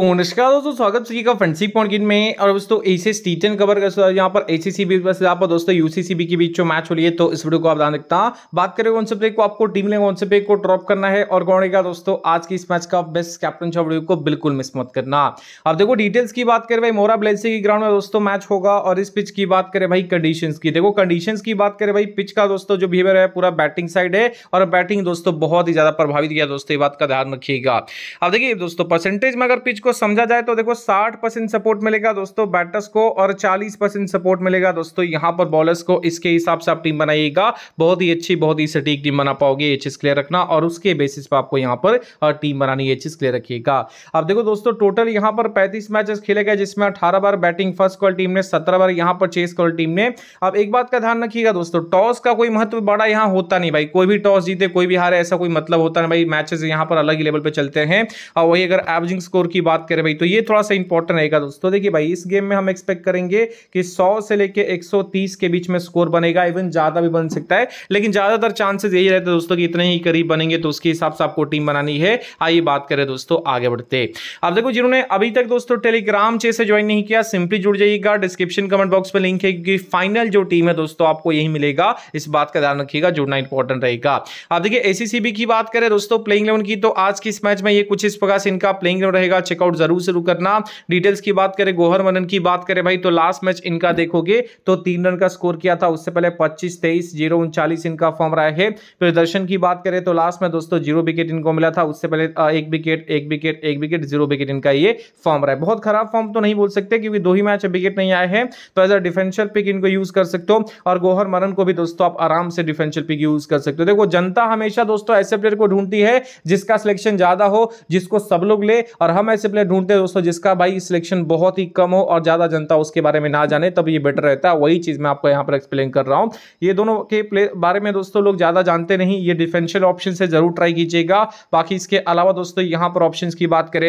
नमस्कार दोस्तों स्वागत सभी का फंडसिक पॉइंट में और दोस्तों एसीएस टी टेन कवर कर यहाँ पर ए सी एसीसीबी बस यहाँ पर दोस्तों यूसीसीबी के बीच जो मैच हो रही है तो इस वीडियो को आप ध्यान रखना बात करें कौन से प्ले को आपको टीम ने कौन से प्ले को ड्रॉप करना है और कौन का दोस्तों आज की इस मैच का बेस्ट कैप्टन शॉप वीडियो को बिल्कुल मिस मत करना अब देखो डिटेल्स की बात करें भाई मोरा ब्लेसी की ग्राउंड में दोस्तों मैच होगा और इस पिच की बात करें भाई कंडीशन की देखो कंडीशन की बात करें भाई पिच का दोस्तों जो बिहेवियर है पूरा बैटिंग साइड है और बैटिंग दोस्तों बहुत ही ज्यादा प्रभावित किया दोस्तों ये बात का ध्यान रखिएगा अब देखिए दोस्तों परसेंटेज में अगर पिच इसको समझा जाए तो देखो 60 परसेंट सपोर्ट मिलेगा दोस्तों बैटर्स को और 40 परसेंट सपोर्ट मिलेगा दोस्तों यहां पर बॉलर्स को इसके हिसाब से आप टीम बनाइएगा बहुत ही अच्छी बहुत ही सटीक टीम बना पाओगे ये चीज़ क्लियर रखना और उसके बेसिस पर आपको यहां पर टीम बनानी ये चीज़ क्लियर रखिएगा अब देखो दोस्तों टोटल यहां पर पैंतीस मैचेस खेले गए जिसमें अठारह बार बैटिंग फर्स्ट कॉल टीम ने सत्रह बार यहां पर चेस कॉल टीम ने अब एक बात का ध्यान रखिएगा दोस्तों टॉस का कोई महत्व बड़ा यहां होता नहीं भाई कोई भी टॉस जीते कोई भी हारे ऐसा कोई मतलब होता नहीं भाई मैचेस यहां पर अलग ही लेवल पर चलते हैं और वही अगर एवरेजिंग स्कोर की बात बात करें भाई तो ये थोड़ा सा इंपॉर्टेंट रहेगा दोस्तों देखिए भाई इस गेम में हम एक्सपेक्ट करेंगे कि 100 से लेके 130 के बीच में स्कोर बनेगा इवन ज़्यादा भी बन सकता है लेकिन ज़्यादातर चांसेस यही रहते हैं दोस्तों कि इतने ही करीब बनेंगे तो उसके हिसाब से आपको टीम बनानी है आइए बात करें दोस्तों आगे बढ़ते अब देखो जिन्होंने अभी तक दोस्तों टेलीग्राम चे से ज्वाइन नहीं किया सिंपली जुड़ जाइएगा डिस्क्रिप्शन कमेंट बॉक्स में लिंक है क्योंकि फाइनल जो टीम है दोस्तों आपको यही मिलेगा इस बात का ध्यान रखिएगा जुड़ना इंपॉर्टेंट रहेगा अब देखिए एसीसीबी की बात करें दोस्तों प्लेइंग इलेवन की तो आज की इस मैच में ये कुछ इस प्रकार से इनका प्लेइंग रहेगा चेकआउट आउट जरूर शुरू करना डिटेल्स की बात करें गोहर मनन की बात करें भाई तो लास्ट मैच इनका देखोगे तो तीन रन का स्कोर किया था उससे पहले पच्चीस तेईस जीरो उनचालीस इनका फॉर्म रहा है प्रदर्शन की बात करें तो लास्ट में दोस्तों जीरो विकेट इनको मिला था उससे पहले एक विकेट एक विकेट एक विकेट जीरो विकेट इनका ये फॉर्म रहा है बहुत खराब फॉर्म तो नहीं बोल सकते क्योंकि दो ही मैच विकेट नहीं आए हैं तो एज अ डिफेंशियल पिक इनको यूज कर सकते हो और गोहर मरन को भी दोस्तों आप आराम से डिफेंशियल पिक यूज कर सकते हो देखो जनता हमेशा दोस्तों ऐसे प्लेयर को ढूंढती है जिसका सिलेक्शन ज्यादा हो जिसको सब लोग ले और हम ऐसे प्लेयर ढूंढते हैं दोस्तों जिसका भाई सिलेक्शन बहुत ही कम हो और ज़्यादा जनता उसके बारे में ना जाने तब ये बेटर रहता है वही चीज़ मैं आपको यहाँ पर एक्सप्लेन कर रहा हूँ ये दोनों के प्ले बारे में दोस्तों लोग ज़्यादा जानते नहीं ये डिफेंशियल ऑप्शन से ज़रूर ट्राई कीजिएगा बाकी इसके अलावा दोस्तों यहाँ पर ऑप्शन की बात करें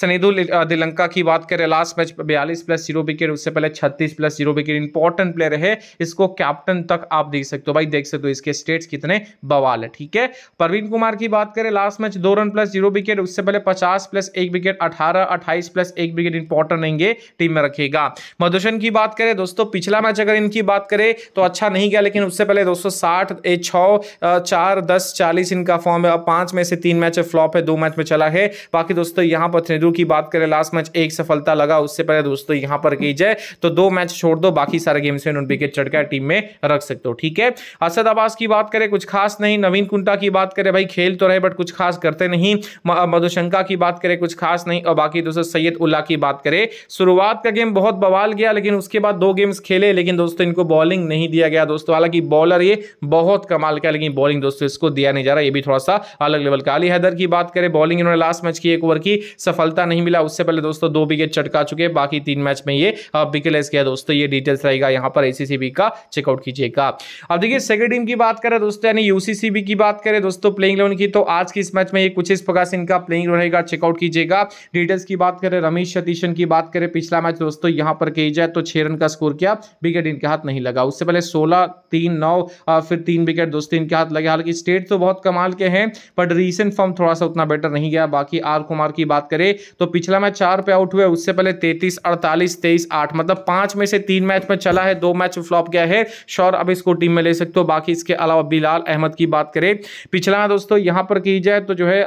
सनेदु दिलंका की बात करें लास्ट मैच बयालीस प्लस जीरो विकेट उससे पहले छत्तीस plus zero wicket important player है इसको कैप्टन तक आप देख सकते हो भाई देख सकते हो इसके स्टेट्स कितने बवाल है ठीक है परवीन कुमार की बात करें लास्ट मैच दो रन प्लस जीरो विकेट उससे पहले पचास प्लस एक विकेट अठारह अट्ठाईस प्लस एक विकेट इंपॉर्टेंट रहेंगे टीम में रखेगा मधुसन की बात करें दोस्तों पिछला मैच अगर इनकी बात करें तो अच्छा नहीं गया लेकिन उससे पहले दोस्तों साठ छः चार दस चालीस इनका फॉर्म है अब पांच में से तीन मैच फ्लॉप है दो मैच में चला है बाकी दोस्तों यहां पर थ्रेडू की बात करें लास्ट मैच एक सफलता लगा उससे पहले दोस्तों यहां पर की जाए तो दो मैच छोड़ दो बाकी सारे गेम से विकेट चढ़कर टीम में रख सकते हो ठीक है असद आबास की बात करें कुछ खास नहीं नवीन कुंटा की बात करें भाई खेल तो रहे बट कुछ खास करते नहीं मधुशंका की बात करें कुछ खास नहीं और बाकी दोस्तों सैयद उल्ला की बात करें शुरुआत का गेम बहुत बवाल गया लेकिन उसके बाद दो गेम्स खेले लेकिन दोस्तों इनको बॉलिंग नहीं दिया गया दोस्तों हालांकि बॉलर ये बहुत कमाल का लेकिन बॉलिंग दोस्तों इसको दिया नहीं जा रहा ये भी थोड़ा सा अलग लेवल का अली हैदर की बात करें बॉलिंग इन्होंने लास्ट मैच की एक ओवर की सफलता नहीं मिला उससे पहले दोस्तों दो विकेट चटका चुके बाकी तीन मैच में ये विकेलेस गया दोस्तों ये डिटेल्स रहेगा यहाँ पर एसीसीबी का चेकआउट कीजिएगा अब देखिए सेकंड टीम की बात करें दोस्तों यानी यूसीसीबी की बात करें दोस्तों प्लेइंग इलेवन की तो आज की इस मैच में ये कुछ इस प्रकार से इनका प्लेइंग रहेगा चेकआउट कीजिएगा डिटेल्स की बात करें रमेश सतीशन की बात करें पिछला मैच दोस्तों यहाँ पर कही जाए तो छह रन का स्कोर किया विकेट इनके हाथ नहीं लगा उससे पहले सोलह तीन नौ फिर तीन विकेट दोस्तों इनके हाथ लगे हालांकि स्टेट तो बहुत कमाल के हैं बट रिसेंट फॉर्म थोड़ा सा उतना बेटर नहीं गया बाकी आर कुमार की बात करें तो पिछला मैच चार पे आउट हुए उससे पहले तैतीस अड़तालीस तेईस आठ मतलब पांच में से तीन मैच में चला है दो मैच फ्लॉप गया है शोर अब इसको टीम में ले सकते हो बाकी इसके अलावा बिलाल अहमद की बात करें पिछला दोस्तों यहाँ पर की जाए तो जो है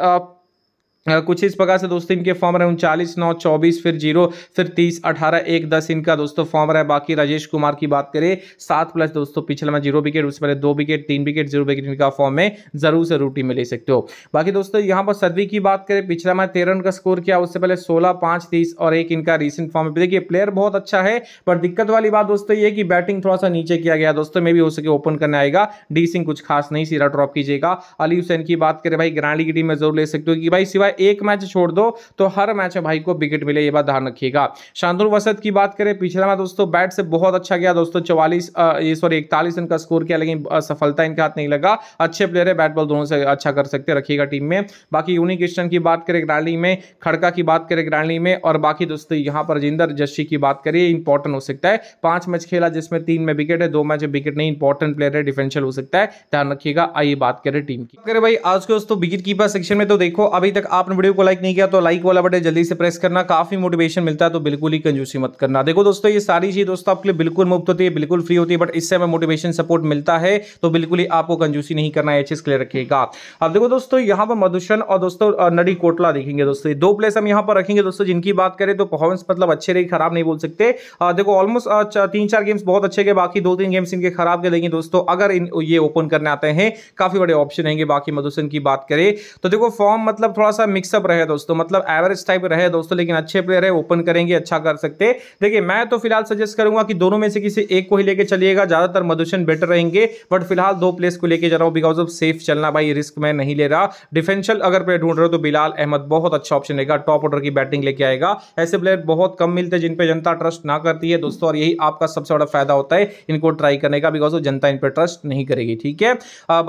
कुछ इस प्रकार से दोस्तों इनके फॉर्म रहे उनचालीस नौ चौबीस फिर जीरो फिर तीस अठारह एक दस इनका दोस्तों फॉर्म रहा बाकी राजेश कुमार की बात करें सात प्लस दोस्तों पिछले में जीरो विकेट उससे पहले दो विकेट तीन विकेट जीरो विकेट इनका फॉर्म में जरूर से रूटी में ले सकते हो बाकी दोस्तों यहाँ पर सदवी की बात करें पिछला मैं तेरह रन का स्कोर किया उससे पहले सोलह पाँच तीस और एक इनका रिसेंट फॉर्म देखिए प्लेयर बहुत अच्छा है पर दिक्कत वाली बात दोस्तों ये कि बैटिंग थोड़ा सा नीचे किया गया दोस्तों में भी हो सके ओपन करने आएगा डी सिंह कुछ खास नहीं सीरा ड्रॉप कीजिएगा अली हुसैन की बात करें भाई ग्रांडी की टीम में जरूर ले सकते हो कि भाई सिवाय एक मैच छोड़ दो तो हर मैच भाई को विकेट मिले ये बात ध्यान रखिएगा शांतनु वसत की बात करें पिछला मैच दोस्तों बैट से बहुत अच्छा गया दोस्तों चौवालीस ये सॉरी इकतालीस रन का स्कोर किया लेकिन सफलता इनके हाथ नहीं लगा अच्छे प्लेयर है बैट बॉल दोनों से अच्छा कर सकते रखिएगा टीम में बाकी यूनिक स्टन की बात करें ग्रांडी में खड़का की बात करें ग्रांडी में और बाकी दोस्तों यहाँ पर जिंदर जस्सी की बात करिए इंपॉर्टेंट हो सकता है पांच मैच खेला जिसमें तीन में विकेट है दो मैच विकेट नहीं इंपॉर्टेंट प्लेयर है डिफेंशियल हो सकता है ध्यान रखिएगा आइए बात करें टीम की अगर भाई आज के दोस्तों विकेट कीपर सेक्शन में तो देखो अभी तक आप आपने वीडियो को लाइक नहीं किया तो लाइक वाला बटन जल्दी से प्रेस करना काफी मोटिवेशन मिलता है तो बिल्कुल ही कंजूसी मत करना देखो दोस्तों ये सारी चीज दोस्तों आपके लिए बिल्कुल मुफ्त होती है बिल्कुल फ्री होती है बट इससे हमें मोटिवेशन सपोर्ट मिलता है तो बिल्कुल ही आपको कंजूसी नहीं करना है चीज क्लियर रखिएगा अब देखो दोस्तों यहाँ पर मधुसन और दोस्तों नडी कोटला देखेंगे दोस्तों दो प्लेस हम यहाँ पर रखेंगे दोस्तों जिनकी बात करें तो परफॉर्मेंस मतलब अच्छे रही खराब नहीं बोल सकते देखो ऑलमोस्ट तीन चार गेम्स बहुत अच्छे गए बाकी दो तीन गेम्स इनके खराब गए लेकिन दोस्तों अगर इन ये ओपन करने आते हैं काफी बड़े ऑप्शन रहेंगे बाकी मधुसन की बात करें तो देखो फॉर्म मतलब थोड़ा सा थोड़ा मिक्सअप रहे दोस्तों मतलब एवरेज टाइप रहे दोस्तों लेकिन अच्छे प्लेयर है ओपन करेंगे अच्छा कर सकते देखिए मैं तो फिलहाल सजेस्ट करूंगा कि दोनों में से किसी एक को ही लेकर चलिएगा ज्यादातर मधुसन बेटर रहेंगे बट फिलहाल दो प्लेस को लेकर जा रहा हूँ बिकॉज ऑफ सेफ चलना भाई रिस्क मैं नहीं ले रहा डिफेंशियल अगर प्लेयर ढूंढ रहे हो तो बिलाल अहमद बहुत अच्छा ऑप्शन रहेगा टॉप ऑर्डर की बैटिंग लेके आएगा ऐसे प्लेयर बहुत कम मिलते हैं जिनपे जनता ट्रस्ट ना करती है दोस्तों और यही आपका सबसे बड़ा फायदा होता है इनको ट्राई करने का बिकॉज जनता इन पर ट्रस्ट नहीं करेगी ठीक है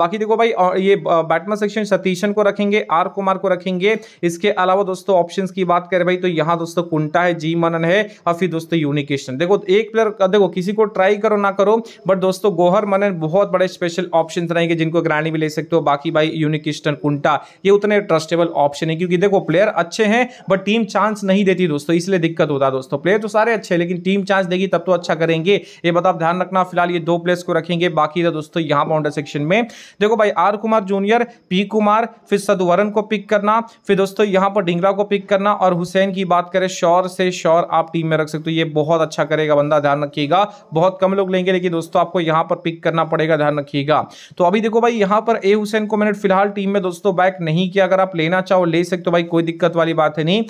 बाकी देखो भाई ये बैटमैन सेक्शन सतीशन को रखेंगे आर कुमार को रखेंगे चाहिए इसके अलावा दोस्तों ऑप्शन की बात करें भाई तो यहाँ दोस्तों कुंटा है जी मनन है और फिर दोस्तों यूनिकेशन देखो एक प्लेयर देखो किसी को ट्राई करो ना करो बट दोस्तों गोहर मनन बहुत बड़े स्पेशल ऑप्शन रहेंगे जिनको ग्रानी भी ले सकते हो बाकी भाई यूनिकिस्टन कुंटा ये उतने ट्रस्टेबल ऑप्शन है क्योंकि देखो प्लेयर अच्छे हैं बट टीम चांस नहीं देती दोस्तों इसलिए दिक्कत होता है दोस्तों प्लेयर तो सारे अच्छे हैं लेकिन टीम चांस देगी तब तो अच्छा करेंगे ये बताओ ध्यान रखना फिलहाल ये दो प्लेयर्स को रखेंगे बाकी तो दोस्तों यहाँ बाउंडर सेक्शन में देखो भाई R Kumar junior P Kumar फिर सदुवरन को पिक करना फिर दोस्तों यहाँ पर ढिंगरा को पिक करना और हुसैन की बात करें शौर से शौर आप टीम में रख सकते हो ये बहुत अच्छा करेगा बंदा ध्यान रखिएगा बहुत कम लोग लेंगे लेकिन दोस्तों आपको यहाँ पर पिक करना पड़ेगा ध्यान रखिएगा तो अभी देखो भाई यहाँ पर ए हुसैन को मैंने फिलहाल टीम में दोस्तों बैक नहीं किया अगर आप लेना चाहो ले सकते हो भाई कोई दिक्कत वाली बात है नहीं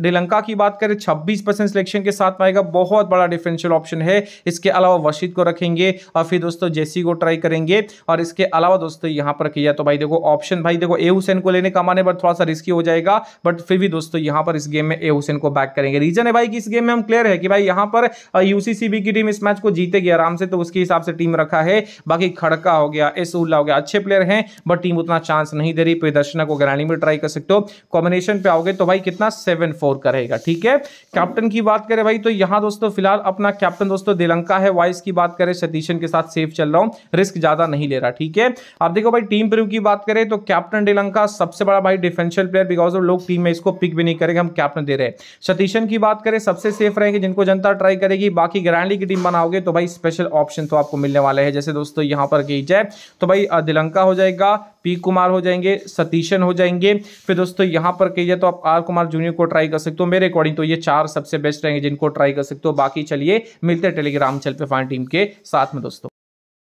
डिलंका की बात करें छब्बीस सिलेक्शन के साथ में आएगा बहुत बड़ा डिफरेंशियल ऑप्शन है इसके अलावा वशीद को रखेंगे और फिर दोस्तों जेसी को ट्राई करेंगे और इसके अलावा दोस्तों यहाँ पर किया तो भाई देखो ऑप्शन भाई देखो ए हुसैन को लेने का माने पर थोड़ा सा रिस्की हो जाएगा बट फिर भी दोस्तों यहां पर इस गेम में ए हुसैन को बैक करेंगे रीजन है भाई कि इस गेम में हम क्लियर है कि भाई यहां पर यूसीसीबी की टीम इस मैच को जीतेगी आराम से तो उसके हिसाब से टीम रखा है बाकी खड़का हो गया एस उल्ला हो गया अच्छे प्लेयर हैं बट टीम उतना चांस नहीं दे रही प्रियदर्शना को ग्रैंडिंग में ट्राई कर सकते हो कॉम्बिनेशन पे आओगे तो भाई कितना सेवन फोर करेगा ठीक है कैप्टन की बात करें भाई तो यहां दोस्तों फिलहाल अपना कैप्टन दोस्तों दिलंका है वाइस की बात करें सतीशन के साथ सेफ चल रहा हूं रिस्क ज्यादा नहीं ले रहा ठीक है आप देखो भाई टीम प्रिव्यू की बात करें तो कैप्टन डिलंका सबसे बड़ा भाई डिफेंशियल प्लेयर बिकॉज ऑफ लोग टीम में इसको पिक भी नहीं करेंगे हम कैप्टन दे रहे हैं सतीशन की बात करें सबसे सेफ रहेंगे जिनको जनता ट्राई करेगी बाकी ग्रैंडली की टीम बनाओगे तो भाई स्पेशल ऑप्शन तो आपको मिलने वाले हैं जैसे दोस्तों यहाँ पर की जाए तो भाई दिलंका हो जाएगा पी कुमार हो जाएंगे सतीशन हो जाएंगे फिर दोस्तों यहाँ पर कही जाए तो आप आर कुमार जूनियर को ट्राई कर सकते हो मेरे अकॉर्डिंग तो ये चार सबसे बेस्ट रहेंगे जिनको ट्राई कर सकते हो बाकी चलिए मिलते हैं टेलीग्राम चल पे फाइन टीम के साथ में दोस्तों